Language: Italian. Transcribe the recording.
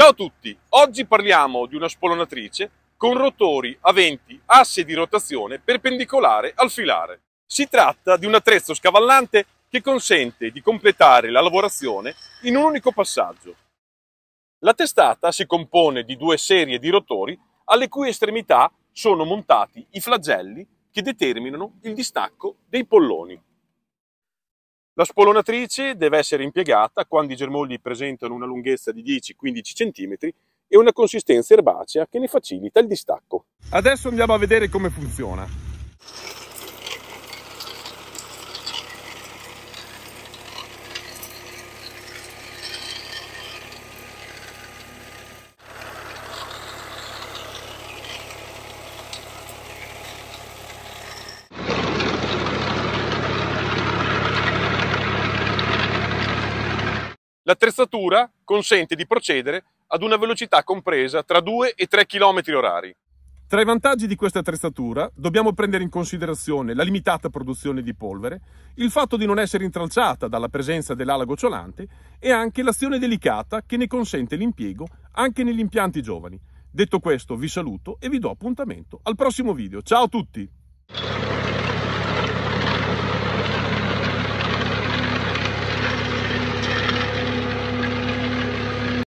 Ciao a tutti, oggi parliamo di una spolonatrice con rotori aventi asse di rotazione perpendicolare al filare. Si tratta di un attrezzo scavallante che consente di completare la lavorazione in un unico passaggio. La testata si compone di due serie di rotori alle cui estremità sono montati i flagelli che determinano il distacco dei polloni. La spollonatrice deve essere impiegata quando i germogli presentano una lunghezza di 10-15 cm e una consistenza erbacea che ne facilita il distacco. Adesso andiamo a vedere come funziona. L'attrezzatura consente di procedere ad una velocità compresa tra 2 e 3 km orari. Tra i vantaggi di questa attrezzatura dobbiamo prendere in considerazione la limitata produzione di polvere, il fatto di non essere intralciata dalla presenza dell'ala gocciolante e anche l'azione delicata che ne consente l'impiego anche negli impianti giovani. Detto questo vi saluto e vi do appuntamento al prossimo video. Ciao a tutti!